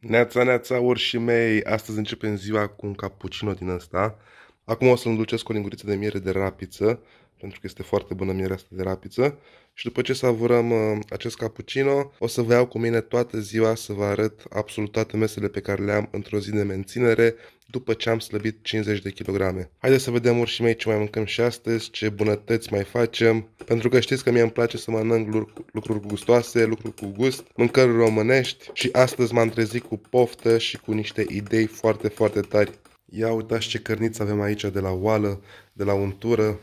Neața, neața, urși mei! Astăzi începem ziua cu un cappuccino din ăsta. Acum o să l ducesc o linguriță de miere de rapiță pentru că este foarte bună mireasa asta de rapiță. Și după ce savurăm uh, acest cappuccino, o să vă iau cu mine toată ziua să vă arăt absolut toate mesele pe care le am într-o zi de menținere, după ce am slăbit 50 de kilograme. Haideți să vedem urșii mei ce mai mâncăm și astăzi, ce bunătăți mai facem, pentru că știți că mie îmi place să mănânc lucruri gustoase, lucruri cu gust, mâncări românești și astăzi m-am trezit cu poftă și cu niște idei foarte, foarte tari. Ia uitați ce cărniță avem aici de la oală, de la untură,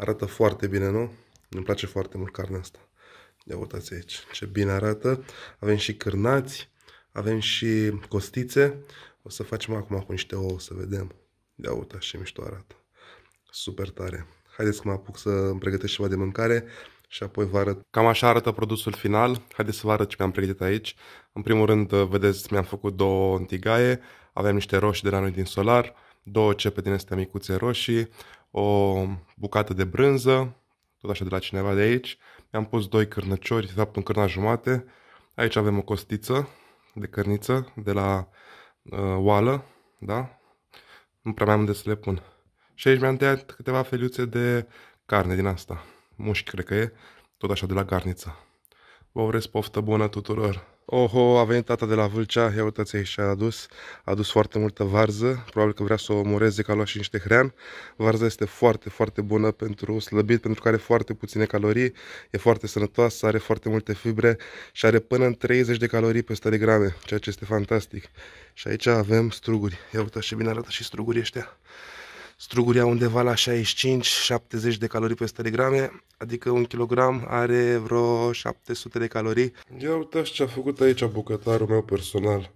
Arată foarte bine, nu? Îmi place foarte mult carnea asta. Ia uitați aici ce bine arată. Avem și cârnați, avem și costițe. O să facem acum cu niște ouă să vedem. Ia uitați ce mișto arată. Super tare. Haideți că mă apuc să îmi pregătesc ceva de mâncare și apoi vă arăt. Cam așa arată produsul final. Haideți să vă arăt ce mi-am pregătit aici. În primul rând, vedeți, mi-am făcut două tigaie, avem niște roșii de la noi din solar, două cepe din astea micuțe roșii, o bucată de brânză, tot așa de la cineva de aici. Mi-am pus doi cârnăciori, de fapt un cârna jumate. Aici avem o costiță de cărniță de la uh, oală, da? Nu prea mai am unde să le pun. Și aici mi-am tăiat câteva feliuțe de carne din asta. Mușchi, cred că e, tot așa de la garniță. Vă urez poftă bună tuturor! Oho, a venit tata de la Vâlcea, ia uitați aici și-a adus, a adus foarte multă varză, probabil că vrea să o omoreze, că a luat și niște hrean. Varza este foarte, foarte bună pentru slăbit, pentru că are foarte puține calorii, e foarte sănătoasă, are foarte multe fibre și are până în 30 de calorii pe 100 de grame, ceea ce este fantastic. Și aici avem struguri, ia uitați ce bine arată și strugurii ăștia. Struguria undeva la 65-70 de calorii pe 100 de grame, adică un kilogram are vreo 700 de calorii. Ia uitați ce a făcut aici bucătarul meu personal.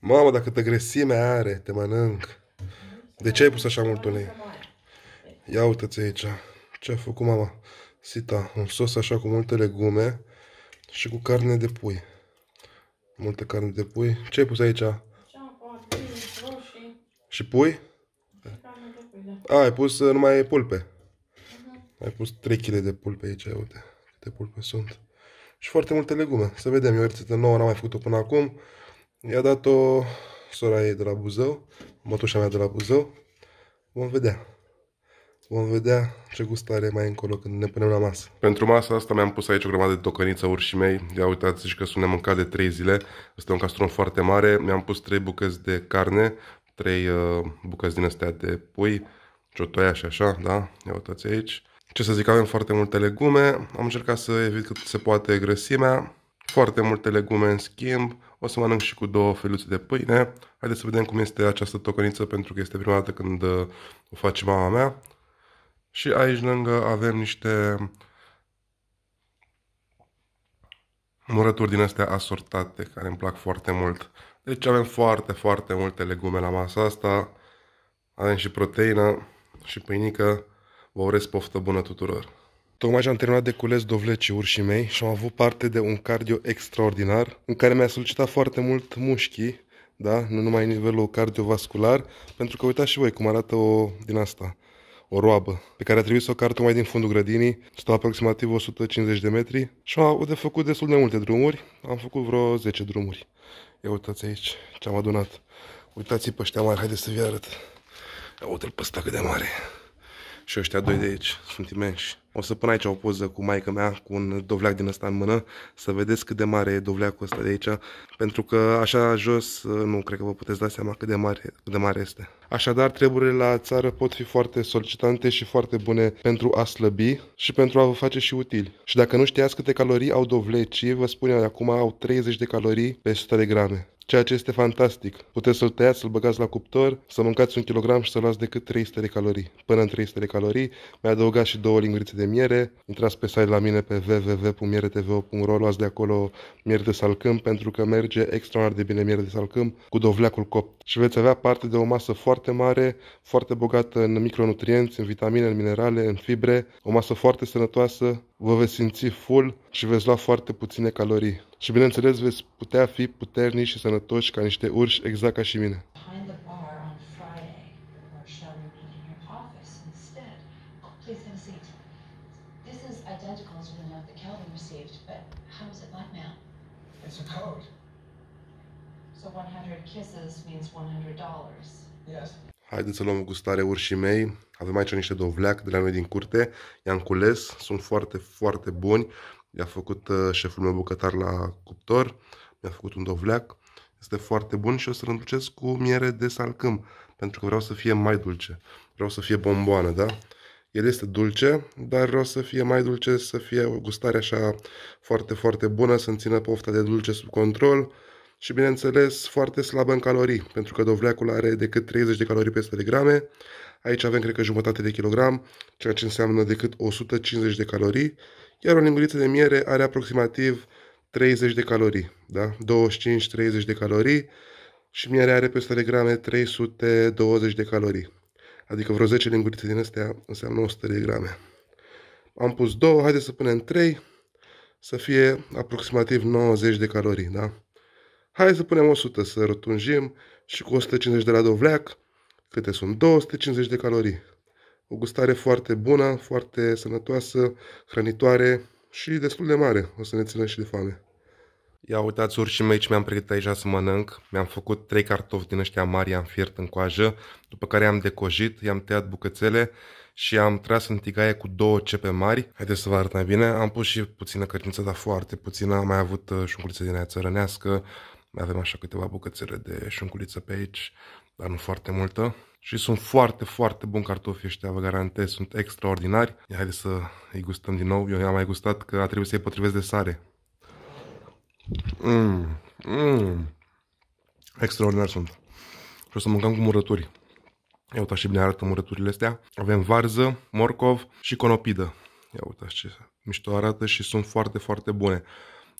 Mamă, dacă te grăsime are, te mănânc. De ce ai pus așa mult ulei? Ia uitați aici ce a făcut mama. Sita, un sos așa cu multe legume și cu carne de pui. Multă carne de pui. Ce ai pus aici? Și pui? da. A, ai pus uh, numai pulpe. Uh-huh. Ai pus 3 kg de pulpe aici, uite câte pulpe sunt. Și foarte multe legume. Să vedem, e o rețetă nouă, n-am mai făcut-o până acum. I-a dat-o sora ei de la Buzău, mătușa mea de la Buzău. Vom vedea. Vom vedea ce gust are mai încolo când ne punem la masă. Pentru masa asta mi-am pus aici o grămadă de tocăniță urși mei. Ia uitați și că sunt nemâncat de 3 zile. Este un castron foarte mare. Mi-am pus 3 bucăți de carne, trei uh, bucăți din astea de pui, ciotoia și așa, da? Ia uitați aici. Ce să zic, avem foarte multe legume, am încercat să evit cât se poate grăsimea, foarte multe legume în schimb, o să mănânc și cu două feluțe de pâine. Haideți să vedem cum este această tocăniță pentru că este prima dată când uh, o face mama mea. Și aici lângă avem niște murături din astea asortate care îmi plac foarte mult. Deci avem foarte, foarte multe legume la masa asta. Avem și proteină și pâinică. Vă urez poftă bună tuturor! Tocmai am terminat de cules dovleci urșii mei și am avut parte de un cardio extraordinar în care mi-a solicitat foarte mult mușchii, da? nu numai nivelul cardiovascular, pentru că uitați și voi cum arată o din asta, o roabă, pe care a trebuit să o car tocmai din fundul grădinii, stă aproximativ 150 de metri și am avut de făcut destul de multe drumuri, am făcut vreo 10 drumuri. Ia uitați aici ce am adunat. Uitați-i pe ăștia mari, haideți să vi arăt. Ia uite-l pe ăsta cât de mare. Și ăștia doi de aici sunt imensi. O să pun aici o poză cu maica mea, cu un dovleac din ăsta în mână, să vedeți cât de mare e dovleacul ăsta de aici, pentru că așa jos uh, nu cred că vă puteți da seama cât de mare, cât de mare este. Așadar, treburile la țară pot fi foarte solicitante și foarte bune pentru a slăbi și pentru a vă face și utili. Și dacă nu știați câte calorii au dovlecii, vă spun eu acum, au 30 de calorii pe 100 de grame ceea ce este fantastic. Puteți să-l tăiați, să-l băgați la cuptor, să mâncați un kilogram și să luați decât 300 de calorii. Până în 300 de calorii, mai adăugați și două lingurițe de miere. Intrați pe site la mine pe www.mieretv.ro, luați de acolo miere de salcâm, pentru că merge extraordinar de bine miere de salcâm cu dovleacul copt. Și veți avea parte de o masă foarte mare, foarte bogată în micronutrienți, în vitamine, în minerale, în fibre, o masă foarte sănătoasă, vă veți simți full și veți lua foarte puține calorii. Și bineînțeles veți putea fi puternici și sănătoși ca niște urși, exact ca și mine. Haideți să luăm gustare urșii mei. Avem aici niște dovleac de la noi din curte. I-am cules, sunt foarte, foarte buni i-a făcut uh, șeful meu bucătar la cuptor, mi-a făcut un dovleac, este foarte bun și o să-l îndulcesc cu miere de salcâm, pentru că vreau să fie mai dulce, vreau să fie bomboană, da? El este dulce, dar vreau să fie mai dulce, să fie o gustare așa foarte, foarte bună, să-mi țină pofta de dulce sub control și, bineînțeles, foarte slabă în calorii, pentru că dovleacul are decât 30 de calorii pe 100 de grame. Aici avem, cred că, jumătate de kilogram, ceea ce înseamnă decât 150 de calorii iar o linguriță de miere are aproximativ 30 de calorii, da? 25-30 de calorii și mierea are pe 100 de grame 320 de calorii. Adică vreo 10 lingurițe din astea înseamnă 100 de grame. Am pus 2, haideți să punem 3, să fie aproximativ 90 de calorii, da? Hai să punem 100, să rotunjim și cu 150 de la dovleac, câte sunt 250 de calorii o gustare foarte bună, foarte sănătoasă, hrănitoare și destul de mare. O să ne ținem și de foame. Ia uitați urșii mei ce mi-am pregătit aici să mănânc. Mi-am făcut trei cartofi din ăștia mari, am fiert în coajă, după care am decojit, i-am tăiat bucățele și am tras în tigaie cu două cepe mari. Haideți să vă arăt mai bine. Am pus și puțină cărniță, dar foarte puțină. Am mai avut uh, șunculiță din aia țărănească. Mai avem așa câteva bucățele de șunculiță pe aici, dar nu foarte multă. Și sunt foarte, foarte buni cartofii ăștia, vă garantez, sunt extraordinari. Ia haideți să îi gustăm din nou. Eu am mai gustat că a trebuit să-i potrivesc de sare. Mm, mm. Extraordinari sunt. Și o să mâncăm cu murături. Ia uitați și bine arată murăturile astea. Avem varză, morcov și conopidă. Ia uitați ce mișto arată și sunt foarte, foarte bune.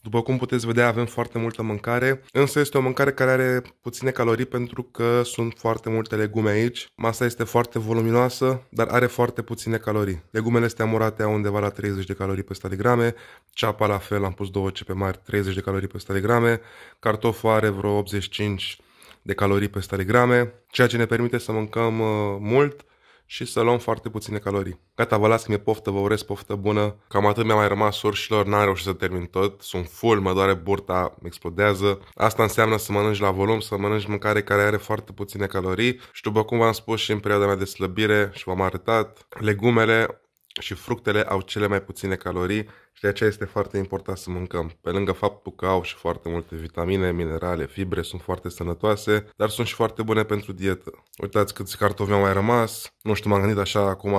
După cum puteți vedea, avem foarte multă mâncare, însă este o mâncare care are puține calorii pentru că sunt foarte multe legume aici. Masa este foarte voluminoasă, dar are foarte puține calorii. Legumele este au undeva la 30 de calorii pe 100 de grame, ceapa la fel, am pus două cepe mari, 30 de calorii pe 100 de grame, cartoful are vreo 85 de calorii pe 100 de grame, ceea ce ne permite să mâncăm uh, mult, și să luăm foarte puține calorii. Gata, vă las că mi-e poftă, vă urez poftă bună. Cam atât mi-a mai rămas urșilor, n-am reușit să termin tot. Sunt full, mă doare burta, explodează. Asta înseamnă să mănânci la volum, să mănânci mâncare care are foarte puține calorii și după cum v-am spus și în perioada mea de slăbire și v-am arătat, legumele și fructele au cele mai puține calorii și de aceea este foarte important să mâncăm. Pe lângă faptul că au și foarte multe vitamine, minerale, fibre, sunt foarte sănătoase, dar sunt și foarte bune pentru dietă. Uitați câți cartofi mi-au mai rămas. Nu știu, m-am gândit așa acum,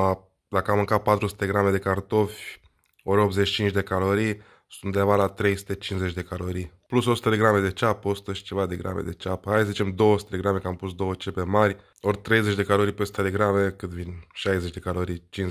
dacă am mâncat 400 grame de cartofi, ori 85 de calorii, sunt undeva la 350 de calorii. Plus 100 de grame de ceapă, 100 și ceva de grame de ceapă. Hai să zicem 200 de grame, că am pus două cepe mari. Ori 30 de calorii pe 100 de grame, cât vin? 60 de calorii, 50-60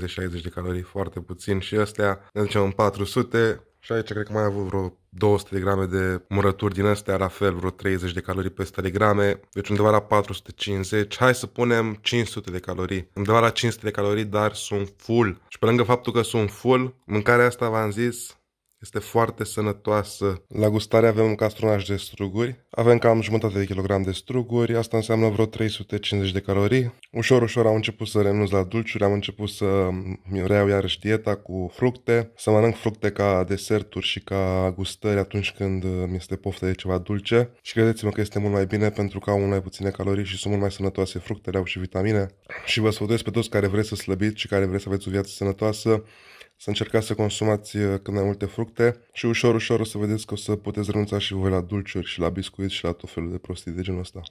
de calorii, foarte puțin. Și astea, ne zicem în 400, și aici cred că mai avut vreo 200 de grame de murături din astea, la fel vreo 30 de calorii pe 100 de grame, deci undeva la 450, hai să punem 500 de calorii. Undeva la 500 de calorii, dar sunt full. Și pe lângă faptul că sunt full, mâncarea asta, v-am zis, este foarte sănătoasă. La gustare avem un castronaj de struguri. Avem cam jumătate de kilogram de struguri. Asta înseamnă vreo 350 de calorii. Ușor, ușor am început să renunț la dulciuri. Am început să reiau iarăși dieta cu fructe. Să mănânc fructe ca deserturi și ca gustări atunci când mi este poftă de ceva dulce. Și credeți-mă că este mult mai bine pentru că au mai puține calorii și sunt mult mai sănătoase fructele, au și vitamine. Și vă sfătuiesc pe toți care vreți să slăbiți și care vreți să aveți o viață sănătoasă să încercați să consumați uh, cât mai multe fructe și ușor, ușor o să vedeți că o să puteți renunța și voi la dulciuri și la biscuiți și la tot felul de prostii de genul ăsta.